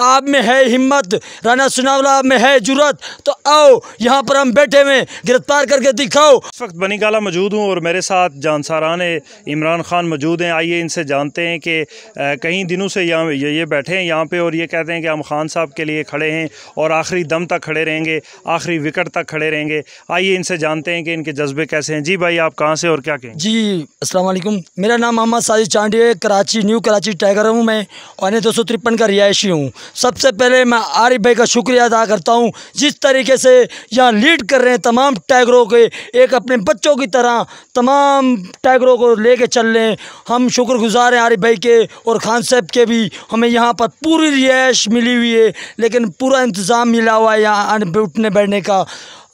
आप में है हिम्मत राना सुनावला में है जरूरत तो आओ यहाँ पर हम बैठे हुए गिरफ्तार करके दिखाओ इस वक्त बनी काला मौजूद हूँ और मेरे साथ जानसारान इमरान खान मौजूद हैं आइए इनसे जानते हैं कि कई दिनों से यहाँ ये ये बैठे हैं यहाँ पे और ये कहते हैं कि हम खान साहब के लिए खड़े हैं और आखिरी दम तक खड़े रहेंगे आखिरी विकट तक खड़े रहेंगे आइए इनसे जानते हैं कि इनके जज्बे कैसे हैं जी भाई आप कहाँ से और क्या कहें जी असल मेरा नाम मोहम्मद साजिद चांडी है कराची न्यू कराची टाइगर हूँ मैं और दो सौ तिरपन का रिहायशी हूँ सबसे पहले मैं आरिफ भाई का शुक्रिया अदा करता हूँ जिस तरीके से यहाँ लीड कर रहे हैं तमाम टाइगरों के एक अपने बच्चों की तरह तमाम टाइगरों को ले कर चल रहे हैं हम शुक्रगुजार हैं आरिफ भाई के और खान साहब के भी हमें यहाँ पर पूरी रिहाइश मिली हुई है लेकिन पूरा इंतज़ाम मिला हुआ है यहाँ उठने बैठने का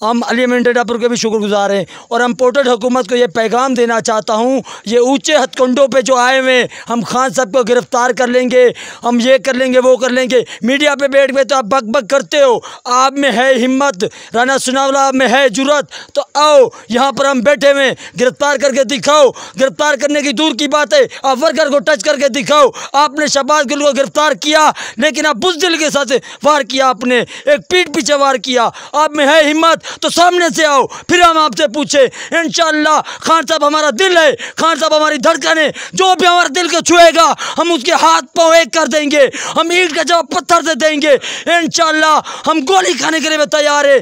हम अली मंडापुर के भी शुक्रगुजार हैं और हम पोर्टल हुकूमत को ये पैगाम देना चाहता हूँ ये ऊँचे हथकंडों पर जो आए हुए हम खान साहब को गिरफ़्तार कर लेंगे हम ये कर लेंगे वो कर लेंगे मीडिया पर बैठ गए तो आप बक बक करते हो आप में है हिम्मत राना सुनावला आप में है जरूरत तो आओ यहाँ पर हम बैठे हुए गिरफ़्तार करके दिखाओ गिरफ़्तार करने की दूर की बात है आप वर्कर को टच करके दिखाओ आपने शबाज गिल को गिरफ़्तार किया लेकिन आप बुजदिल के साथ वार किया आपने एक पीठ पीछे वार किया आप में है हिम्मत तो सामने से आओ फिर हम आपसे पूछे इन खान साहब हमारा दिल है खान साहब हमारी धड़कन है जो भी हमारे दिल को छुएगा हम उसके हाथ पाँव एक कर देंगे हम ईट का जवाब पत्थर से देंगे इन हम गोली खाने के लिए तैयार है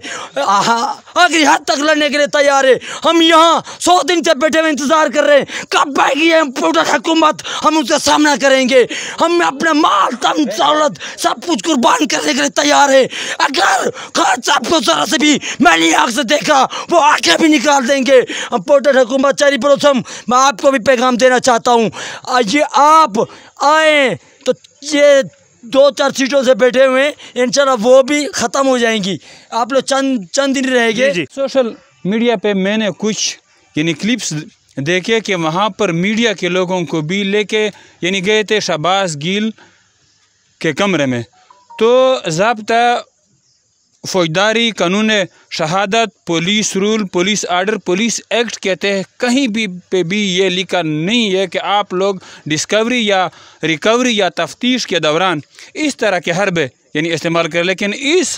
आखिरी हद तक लड़ने के लिए तैयार है हम यहाँ सौ दिन से बैठे हुए इंतज़ार कर रहे हैं कब आएगी पूरा हुकूमत हम उसका सामना करेंगे हम अपने माल तम दौलत सब कुछ कुर्बान करने के लिए तैयार है अगर खान साहब को जरा से भी मैं अपनी आँख से देखा वो आके भी निकाल देंगे पोर्टर हुकूमत चारी प्रोसम मैं आपको भी पैगाम देना चाहता हूँ ये आप आए तो ये दो चार सीटों से बैठे हुए हैं इन वो भी ख़त्म हो जाएंगी आप लोग चंद चंद दिन रहेंगे सोशल मीडिया पे मैंने कुछ यानी क्लिप्स देखे कि वहाँ पर मीडिया के लोगों को भी लेके यानी गए थे शबाज गिल के कमरे में तो जबता फौजदारी कानून शहादत police rule police order police act कहते हैं कहीं भी पे भी ये लिखा नहीं है कि आप लोग डिस्कवरी या रिकवरी या तफ्तीश के दौरान इस तरह के हरबे यानी इस्तेमाल करें लेकिन इस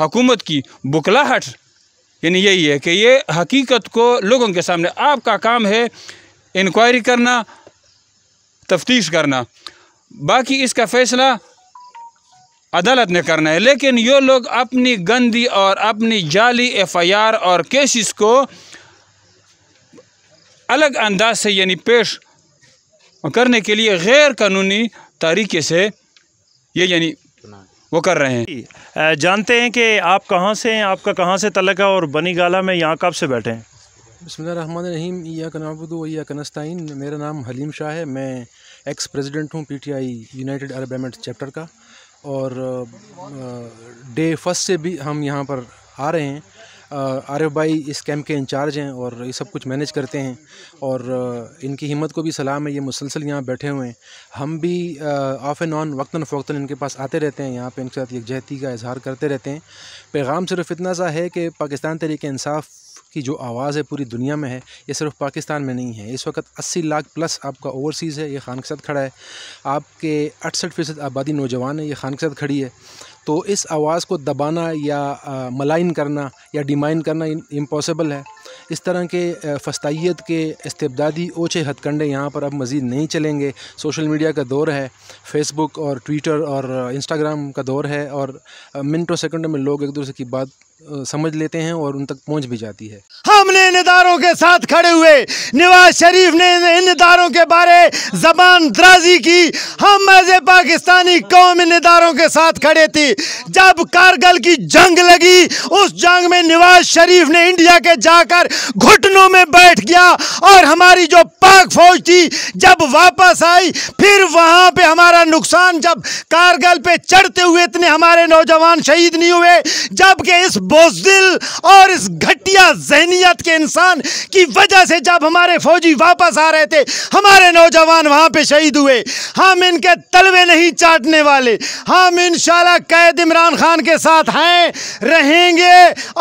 हकूमत की बुकलाहट यानी यही है कि ये हकीकत को लोगों के सामने आपका काम है इंक्वायरी करना तफ्तीश करना बाकी इसका फ़ैसला अदालत ने करना है लेकिन ये लोग अपनी गंदी और अपनी जाली एफआईआर और केसेस को अलग अंदाज से यानी पेश करने के लिए गैर कानूनी तरीके से ये यानी वो कर रहे हैं जानते हैं कि आप कहाँ से हैं आपका कहाँ से तलक है और बनी गाला में यहाँ कब से बैठे हैं बसमीम या कनाबुदो या मेरा नाम हलीम शाह है मैं एक्स प्रेसिडेंट हूँ PTI United Arab Emirates chapter का और डे फर्स्ट से भी हम यहाँ पर आ रहे हैं आरिफ भाई इस कैंप के इंचार्ज हैं और ये सब कुछ मैनेज करते हैं और इनकी हिम्मत को भी सलाम है ये मुसलसल यहाँ बैठे हुए हैं हम भी ऑफ़ एंड ऑन वक्ता फ़ोक्ता इनके पास आते रहते हैं यहाँ पे इनके साथ यकजहती का इजहार करते रहते हैं पैगाम सिर्फ इतना सा है कि पाकिस्तान तरीके इंसाफ़ की जो आवाज़ है पूरी दुनिया में है ये सिर्फ पाकिस्तान में नहीं है इस वक्त 80 लाख प्लस आपका ओवरसीज़ है ये खान के साथ खड़ा है आपके अड़सठ फ़ीसद आबादी नौजवान है ये खान के साथ खड़ी है तो इस आवाज़ को दबाना या मलाइन करना या डिमाइन करना इम्पॉसिबल है इस तरह के फस्ताइत के इस्तबदादी ओछे हथकंडे यहाँ पर अब मज़ीद नहीं चलेंगे सोशल मीडिया का दौर है फेसबुक और ट्विटर और इंस्टाग्राम का दौर है और मिनटों सेकंड में लोग एक दूसरे की बात समझ लेते हैं और उन तक पहुंच भी जाती है हमने इन इदारों के साथ खड़े हुए नवाज शरीफ ने इन इदारों के बारे जबान दराजी की हम एज ए पाकिस्तानी कौम इन इदारों के साथ खड़े थे जब कारगिल की जंग लगी उस जंग में नवाज शरीफ ने इंडिया के जाकर घुटनों में बैठ गया और हमारी जो पाक फौज थी जब वापस आई फिर वहाँ पे हमारा नुकसान जब कारगल पे चढ़ते हुए इतने हमारे नौजवान शहीद नहीं हुए जबकि इस बोजदिल और इस घटिया जहनीत के इंसान की वजह से जब हमारे फौजी वापस आ रहे थे हमारे नौजवान वहाँ पे शहीद हुए हम इनके तलवे नहीं चाटने वाले हम इन कैद इमरान खान के साथ हैं रहेंगे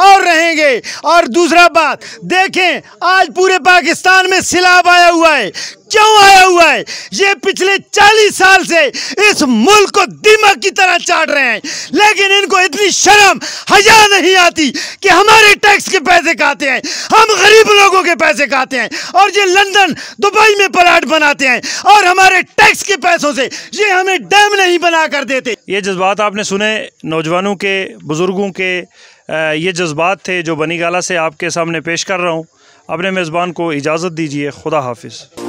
और रहेंगे और दूसरा बात देखें आज पूरे पाकिस्तान में सिलाब आया हुआ है क्यों आया हुआ है ये पिछले 40 साल से इस मुल्क को दिमाग की तरह चाट रहे हैं लेकिन इनको इतनी शर्म हया नहीं नहीं आती कि हमारे टैक्स के पैसे खाते हैं हम गरीब लोगों के पैसे खाते हैं और ये लंदन दुबई में प्लाट बनाते हैं और हमारे टैक्स के पैसों से ये हमें डैम नहीं बना कर देते ये जज्बात आपने सुने नौजवानों के बुज़ुर्गों के ये जज्बात थे जो बनी गाला से आपके सामने पेश कर रहा हूँ अपने मेज़बान को इजाज़त दीजिए खुदा हाफिज़